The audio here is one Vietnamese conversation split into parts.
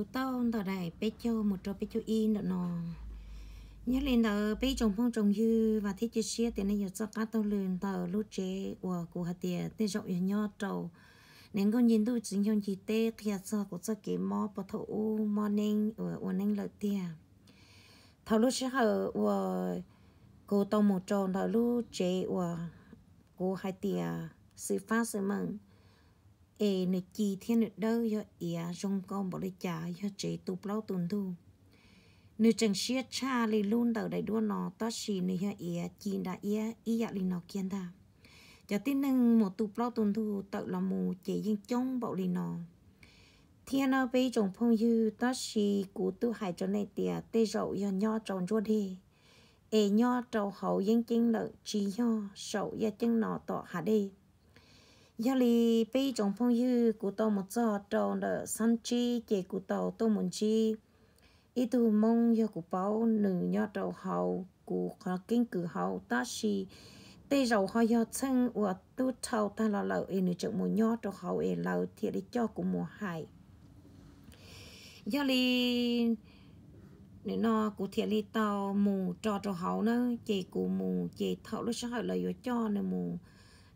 cứ tao đó này bé cho một trò bé cho in đó nó nhớ lên đó bé trồng phong trồng dư và thiết chia xe thì nên giờ cho các tao lên tờ lúa chế của của hạt tiền tê rộng nhỏ trầu nên con nhìn tôi chính trong chỉ tê kia cho của cho cái mò bò thổ u mò nên ở ở nên lợi tiền thảo lúa sẽ hở của cô tao một tròn thảo lúa chế của của hạt tiền sự phát sự mừng ê nè chi thiên nè đâu yo ía trong à, con bỏ lấy chả yo chế tu lâu tuần thu nè chẳng xia cha lì luôn đầu đầy đua nó ta xì nè yo ía chi đã ía à, ý dạ lì nó kiên ta cho tin nâng một tu lâu tuần thu tự là mù chế yên chống bỏ lì nó thiên nó bây trong phong dư ta xì cụ tu hải cho này tìa tê rậu yo nho tròn chua đi ê nho trầu hậu yên chân lợi chi nho sậu ya chân nọ tọ hạ đi giờ li bây trong phong hư cụ tàu một giờ tròn đỡ săn chi chế cụ tàu tôi muốn chi ý tu mong giờ cụ bảo nữ nhà trầu hậu cụ khó kinh cử hậu ta xì tê rầu họ giờ chân của tu thâu ta là lợ ý nữ chậm mùa nhớ trầu hậu ý lợ thì đi cho cụ mùa hai, giờ li nếu nó cụ thiệt li tàu mù cho trầu hậu nữa chế cụ mù chế thâu lúc sáng hậu lời cho nên mù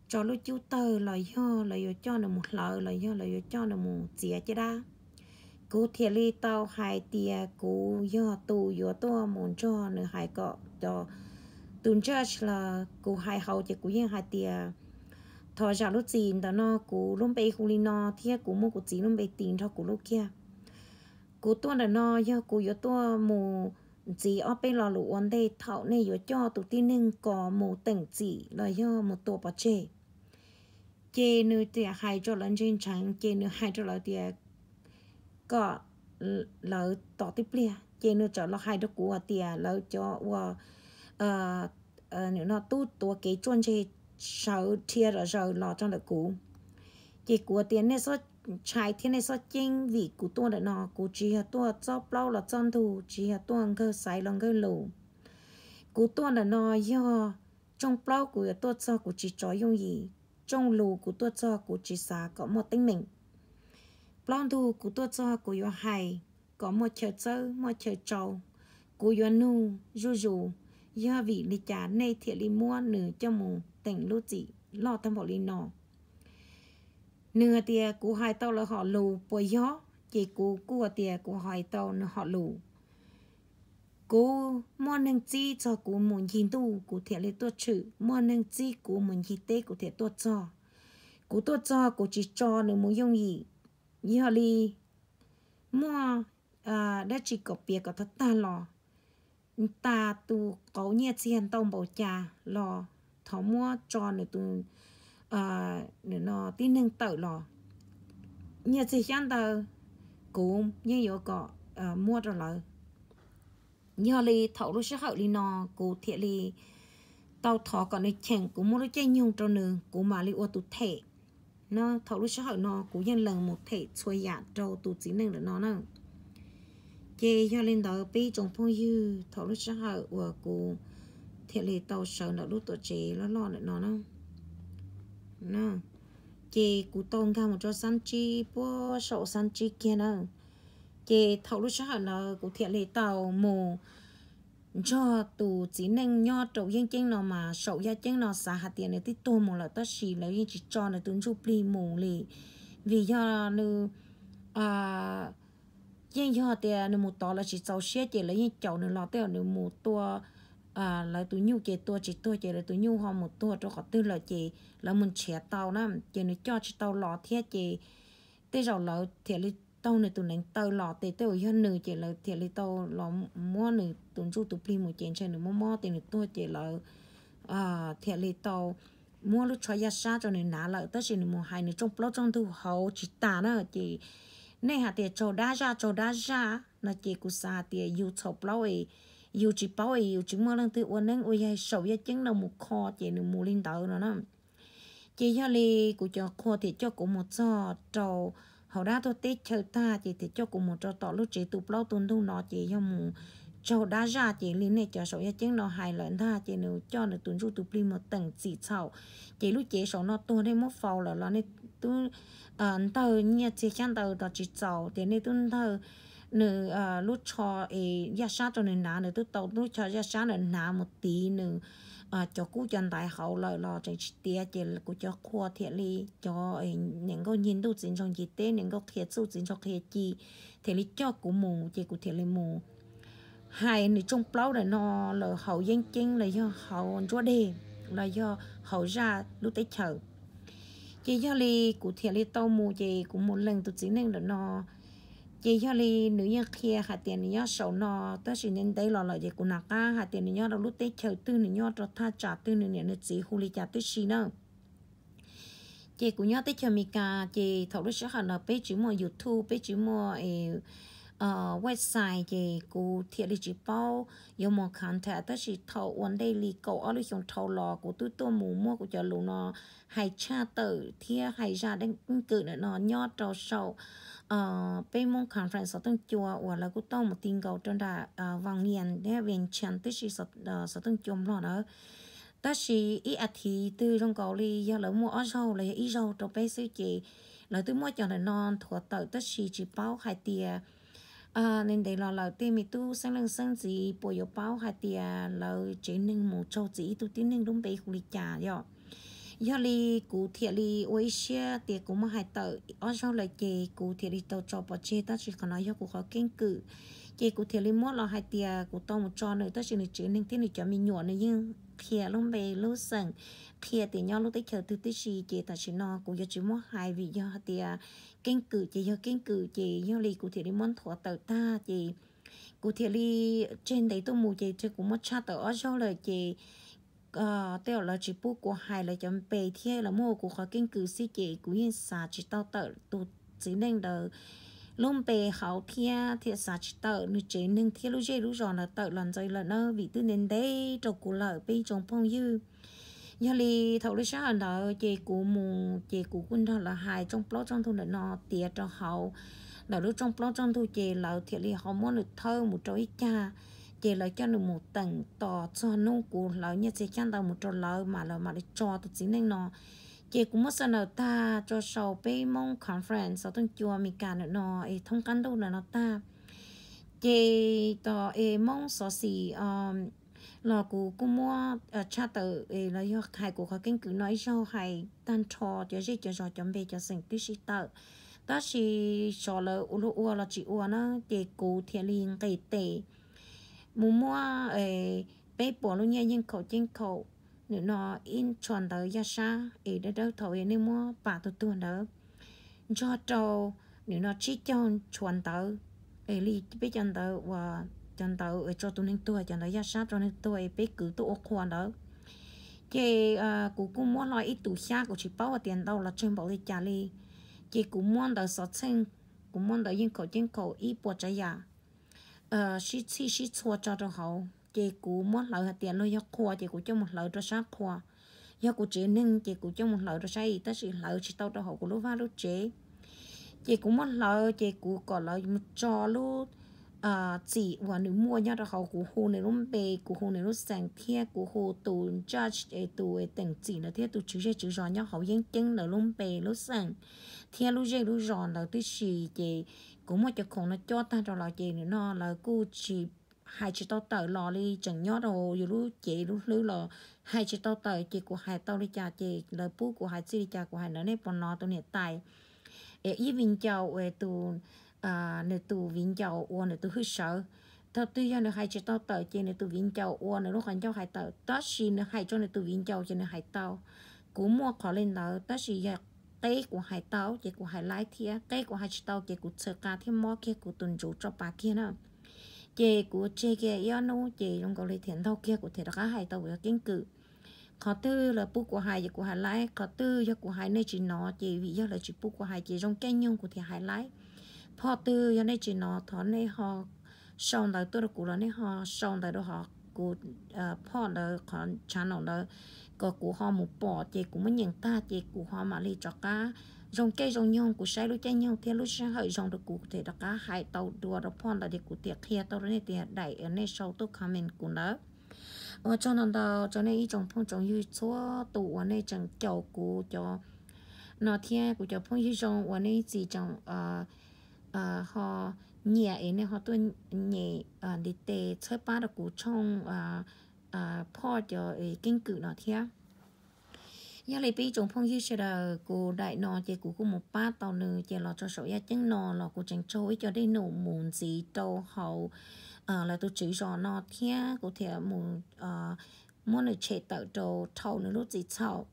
cho lúc chú tơ yo là yo cho nó một lợ là yo là yo cho nó một chia chứ đã cú thiệt li tao hai tia cú yo tu yo to muốn cho nữa hai cọ cho tuần church là cú hai hậu chỉ cú yên hai tia thọ giả lúc gì đó nó cú lúc bây khu li nó thiệt cú mua cú gì lúc bây tiền cho cú lúc kia cú tuần đó nó yo cú yo to mù chỉ ở bên lò lụa đây thọ này vừa cho tụi tin nên có mù tỉnh chỉ là yo một tổ bò chê chế nữ thì hai cho lần trên chẳng chế nữ hai cho lão thì có lão tỏ tiếp liền chế nữ cho lão hai đó của thì lão cho và ờ ờ nếu nó tu tua cái chuyên chế sau thiệt rồi rồi lão cho lão cũ chế của tiền này số trái tiền này số chính vì của tôi đã nó của chỉ là tôi cho bao là chân thủ chỉ là tôi ăn cơ sai lòng cơ lù của tôi đã nó do trong bao của tôi cho của chỉ cho dùng gì trong lù của tôi cho của chị xã có một tính mình plon thu của tôi cho của yo hài có một chợ sơ một chợ trâu, của yo nu du du do vị lý trả nay thiệt lý mua nửa cho mù tỉnh lô chị lo thăm bộ lý nọ nửa tia của hai tàu là họ lù bồi gió chỉ của của tia của hai tàu là họ lù cô muốn nâng chi cho cú muốn gì tu cú thiệt lấy tua chữ mua nâng chi cú muốn gì tê cô thể tua cho cô tua cho cô chỉ cho nếu muốn dùng gì như họ đi mua à đã chỉ có việc có thật ta lò ta tu có nhiều tiền tông bảo cha lò thọ mua cho nữa tu à nữa nó tin nâng tự lò nhiều tiền tờ cũng như vậy có à, mua rồi nhờ li thấu lúc sẽ hậu li nò cụ thiệt li tàu thọ còn này chèn cũng muốn chơi nhung cho nương cụ mà li ô tụ thể nó thấu lúc sẽ hậu nò cụ nhân lần một thể xuôi dạ trâu tụ chỉ năng được nó nè chê cho lên đó bị trong phong dư thấu lúc sẽ hậu của cụ thiệt li tao sợ nó lúc tổ chế nó lo được nó nè nè chê cụ tôn ra một cho san chi bố sổ san chi kia nè chị thầu lúc sau là cụ thiệt lì tàu mù cho tù chỉ nên nho trậu yên chân nó mà sậu ra chân nó xả hạt tiền này tí tô mù là tất xì lấy yên chỉ cho là tướng chụp li mù lì vì do nư à yên cho thì nó mù to là chỉ cháu xe chỉ lấy yên cháu nó lo tèo nó mù to à là tụi nhu chị tôi chỉ tôi chị là tụi nhu họ một tôi cho họ tư là chị là mình trẻ tàu lắm chị nó cho chỉ tàu lo thiệt chị tới rồi là thiệt tàu này tụi nánh tàu lọ tê tàu hơn nửa chỉ là thiệt là tàu lọ mua nửa tụi chú tụi pli một chén chén nửa mua mua tiền nửa tôi chỉ là à, thiệt là tàu mua lúc cho ya sa cho nên ná lợi tất chỉ nửa mua hai nửa trong plot trong thu hầu chỉ tả nữa chỉ nên hạt tiền cho đa ra cho đa ra là chỉ cú sa tiền youtube lâu ấy yêu chỉ bao ấy yêu chỉ mua lần thứ uốn nâng ôi hay sầu ya chứng đâu một kho chỉ nửa mua linh tàu nữa nè chỉ cho li của cho kho thì cho cú một giò trầu họ đa tôi tết chờ ta chị thì cho cùng một trò tỏ lúc chị tụ lâu tuần thu nó chị cho mù cho đã ra chị liên này cho số ya chứng nó hài lợn ta chị nếu cho nó tuần ru tụ lên một tầng chỉ sau chị lúc chỉ số nó tuần đây một phao là nó này tu ờ tờ nhia chị chăn tờ đó chị sau thì này tuần tờ nửa lúc cho ấy ya sát cho nên ná nửa tu tàu lúc cho ya sát nên ná một tí nửa à cho cú chân đại hậu lợi lo trên tia chỉ cú cho khoa thiệt li cho những cái nhìn đâu chính trong gì tế những cái thiệt sâu chính trong thiệt chi thiệt li cho cú mù chỉ cú thiệt li mù hai này trong plau là nó là hậu dân chính là do hậu chúa đề là do hậu ra lúc tới chờ chỉ do li cụ thiệt li tao mù chỉ cũng một lần tôi chỉ nên là nó chị cho li nữ nhân kia hạt tiền nữ nhân sầu nọ, ta chỉ nên đấy lo lo gì cũng nạc ca hạt tiền nữ nhân đâu lúc tết chờ tư nữ nhân cho tha trả tư nữ nhân nữ chỉ hù li trả tư xí nữa chị cũng nhớ tết chờ mì ca chị thầu lúc sẽ hẳn là bé chữ mua youtube bé chữ mua ờ, ờ website chị cụ thiệt đi chỉ bao yêu mong khán thể, ta chỉ thầu one day li cầu ở lúc thầu lò của tôi tôi mù mua của chờ lù nó hay cha tử thiệt hay ra đánh cử nữa nó nhót trâu sầu ờ bên mong conference sáu tuần chùa hoặc là cũng tông một tin cầu trên đà ờ, vòng niên để viện chân tới chỉ sáu ờ, sáu tuần chùm đó nữa ta chỉ ý à thì từ trong cầu đi do lỡ mua ở rau lấy ý rau trong bé siêu chị lỡ tôi mua cho là non thuộc tờ ta chỉ chỉ bao hai tia à ờ, nên để lo lỡ tiền mi tu sang lần sang gì bồi yếu bao hai tia lỡ chỉ nên một châu chỉ tu tiến nên đúng bị không đi trả rồi giờ li cụ thể li ôi xe tiền cũng mà hai tờ ở sau lại chị cụ thể li tàu cho bỏ chê ta chỉ có nói cho cụ khó kiên cự chị cụ thể li mua là hai tiền cụ tao một cho nữa ta chỉ được chữ nên thế này cho mình nhuận này nhưng kia lúc về lúc sẵn kia thì nhau lúc tới chờ từ tới gì chị ta chỉ nói cũng do chỉ mua hai vì do thì kiên cử chị do kiên cử chị do lì cụ thể đi muốn thỏa tờ ta chị cụ thể đi trên đấy tôi mù chị chứ cũng mất cha tờ ở sau lời chị ờ tiêu là chỉ của hai là chấm bề thế là mua của khó kinh cứ si chế của hiện xã chỉ tao tờ tụ chỉ nên đờ lông bề hậu thia thì xã chỉ tờ nữ chế nên thia lúc chế lúc rồi là tờ lần rồi là nó vì tư nên đây trâu của lợ bên trong phong dư giờ li thầu lý sao là chế của mù chế của quân đó là hai trong plot trong thu là nó tiệt cho hậu là lúc trong plot trong thu chế là thiệt li họ muốn được thơ một trâu ít để lại cho nó một tầng tỏ cho nó cũ, lại như thế chẳng đâu một trò lại mà lại mà để cho tụi chính nên nó chị cũng mất sao nào ta cho sau bé mong conference sau tuần chùa mình cả nữa nó ấy thông căn đâu là nó ta chị tỏ ấy mong sau gì um là cô cũng mua cha tử ấy là do hai cô có kinh cứ nói sau hai tan trò cho gì cho cho chuẩn bị cho sinh tư sĩ tử ta là cho là u lu u là chị u nó chị cô thiền liên cái tệ mua mua ấy ờ, bé bỏ luôn nha nhân khẩu trên khẩu nếu nó in tròn tờ ra xa ấy đã đâu thổi nên mua bà tôi tuần đó cho trâu nếu nó chỉ cho tròn tờ, ấy li bé tròn tờ và tròn tờ, ấy cho tôi nên tuổi tròn tờ ra xa cho nên tôi bé cứ tôi ốc khoan đó chị ờ, cũng cũng mua loại ít tuổi xa của chị bảo tiền đâu là trên bảo đi trả li chị cũng mua tờ sọt sinh cũng mua tờ nhân khẩu trên khẩu ít bỏ trái giả ờ chỉ chỉ xí cho cho hậu chị cụ muốn lợi tiền lôi giấc khoa chị cụ cho một lợi cho sát khoa do cụ chị nên chị cụ cho một lợi cho sai ta chỉ lợi chỉ tao cho hậu của lúc va lúc chị chị cũng muốn lợi chị cụ còn lợi một trò luôn à chỉ và nếu mua nhá đó họ cũng hồ này lúc bề cũng hồ này lúc sáng thiệt cũng hồ tù judge để tù tỉnh chỉ là thiệt tù chữ gì chữ rõ nhau họ yên chân là lúc bề lúc sáng thiệt lúc dễ lúc rõ là tôi chỉ chị cũng một chục không nó cho ta rồi là chị nữa nó là cô chỉ hai chị tao tờ lò đi chẳng nhớ đâu dù lúc chị lúc lúc là hai chị tao tờ chị của hai tao đi cha chị lời bú của hai chị đi cha của hai nó này bọn nó tụi này tài ý vinh chào về tụi à ờ, nửa tù vĩnh chầu uo nửa tù hư sợ thập tuy nhiên nửa hai chỉ tao tờ trên nửa tù vĩnh chầu uo nửa lúc hành cho hai tờ tất xì nửa hai cho nửa tù vĩnh chầu trên nửa hai tàu cú mua khó lên nợ tất xì giờ cây của hai tàu chỉ của hai lái thia cây của hai chỉ tàu chỉ của sơ ca thêm mò kia của tuần chủ cho bà kia nữa chị của chị kia yêu nô chị trong cầu lấy thiện thâu kia của thiệt cả hai tàu với kinh cự khó tư là bu của hai của hai lái khó tư do của hai nơi chị nó chị vì do là chỉ bu của hai chị trong kênh nhung của thể hai lái họ tư giờ này chỉ nó thọ này họ xong đời tôi cũng là này họ xong đời đó họ cụ họ đời còn chán là có cụ họ một bỏ thì cũng mới nhận ta thì cụ họ mà đi cho cá rồng cây rồng nhông cụ sai lúc chơi nhông thì lúc sáng hơi rồng được cụ thể đó cá hai tàu đua đó pon là để cụ tiệc kia tàu này tiệc đại ở này sau tôi comment cụ nữa ở cho nên đó cho nên ý chồng phong chồng như số tụ ở này chẳng chầu cụ cho nó thiên cụ cho phong như rồng ở này gì chẳng họ nhẹ ấy này họ tôi nhẹ để tê chơi ba được cú trong à à po cho ấy kinh cử nó thia giờ lấy bây trong phong như sẽ là cô đại nọ chỉ cô cũng một ba tàu nữ chỉ lo cho sổ gia chân nọ là cô chẳng trôi cho đây nổ muốn gì tàu hậu à là tôi chỉ rõ nọ thia cô thia muốn à muốn là chế tạo đồ thầu nữa lúc gì sau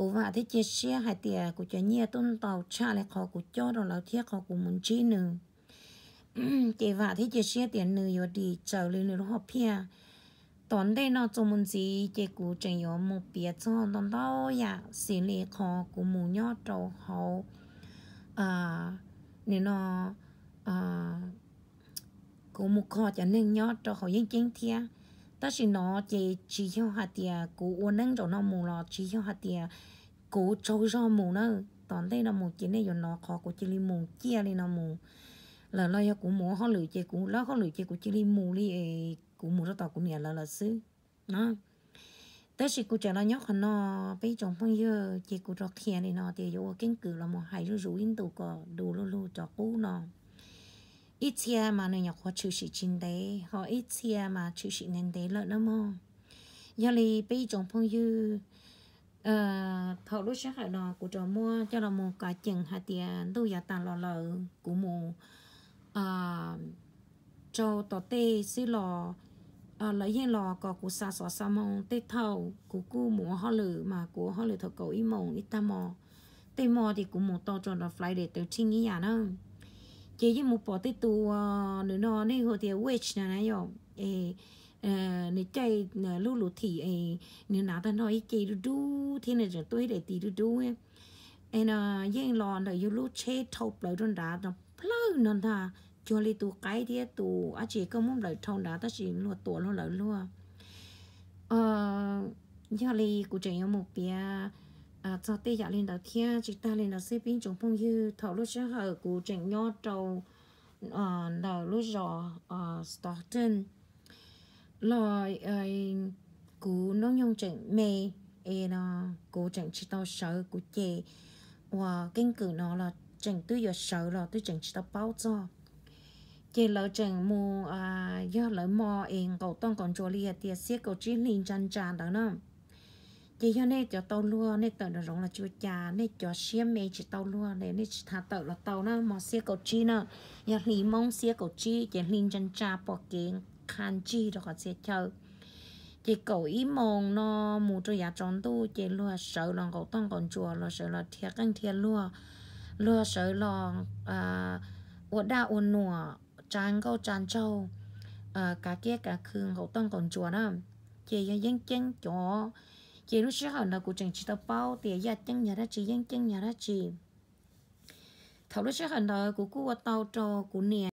cú vợ thế chia sẻ hai tiề của cho nhiều tôn tàu cha lại khó của cho đồ lão thiết khó của muốn chi nữa chị vợ thế chia sẻ tiền nữa rồi đi chờ lên nữa họp pia tòn đây nó cho muốn gì chị cú chẳng có một bia cho tòn đâu ya xin lệ khó của muốn nhớ trâu hậu à nên nó à cú muốn khó cho nên nhớ trâu hậu yên chính thiệt ta chỉ nó chỉ chỉ hiểu hạt tiền cú uốn nâng cho nó mù lo chỉ hiểu hạt tiền cú trâu cho mù nữa toàn đây là mù chỉ này rồi nó khó của chỉ li mù chia li nó mù là lo cho cú mù họ lười chơi cú lo họ lười chơi cú chỉ li mù li cú mù rất tao cú mẹ là là sư nó ta chỉ cú trả nó nhóc hơn nó bây trong phong giờ chỉ cú trọc khe này nó thì vô kinh cử là một hay rú rú in tù cò đồ lù lù cho cú nó ít chia mà nên nhọc hoa chữ sĩ chín đấy họ ít chia mà chữ sĩ nên đấy lợn lắm không giờ thì bây trong phong như ờ thọ lúc sáng là nó của trò mua cho là một cái chừng hạt tiền đâu giờ tàn lò lợ của mù ờ cho tỏ tê xí lò ờ lấy yên lò có của xa xỏ xa mông tê thầu của cu mù họ lử mà của họ lử thọ cầu y mông ít ta mò tê mò thì cũng một to cho nó fly để tới chinh ý nhà nữa chế với một bỏ tê tu nữa nó này hồi thì wage này này rồi nếu chạy lú lú thì nếu nào ta nói chế đu đu thì này rồi tôi để tí đu đu em em yên lòn rồi yêu lú chế thộp lại rồi đã rồi plơ nên ta cho li tu cái thì tu à chỉ có muốn lại thông đã ta chỉ luôn tổ luôn lại luôn ờ cho li chỉ có một bia à cho tê dạ lên đó thiên chúng ta lên đó xếp pin chúng phong như thảo lúc sáng hở của chỉnh nho trầu à đầu lúc rõ à Stockton rồi à của nó nhông chỉnh mê e nó của chỉnh chỉ tao sợ của chè và kinh cử nó là chỉnh tôi giờ sợ là tôi chỉnh chỉ tao bao cho chỉ lỡ chừng mua à do lỡ mò em cậu toàn còn chỗ liệt tiệt xiết cậu chỉ liền chăn chăn đó nè chỉ cho nên cho tàu luôn nên tàu nó rong là chú cha nên cho xe mê chỉ tàu luôn nên nên thả tàu là tàu nó mà xe cầu chi nó nhà lì mong xe cầu chi chỉ linh chân cha bỏ kén khăn chi rồi còn xe chờ chỉ cầu ý mong nó mù cho nhà tròn tu chỉ luôn sợ lòng cầu tông còn chùa là sợ là thiệt ăn thiệt luôn luôn sợ lòng à uất đa uất nùa tràn câu tràn trâu à cả kia cả khương cầu tông còn chùa đó chỉ dân dân cho chỉ lúc sau là của chàng chị tao bao thì gia chân nhà ra chị dân chân nhà ra chị thầu lúc sau là của cô tao cho của nè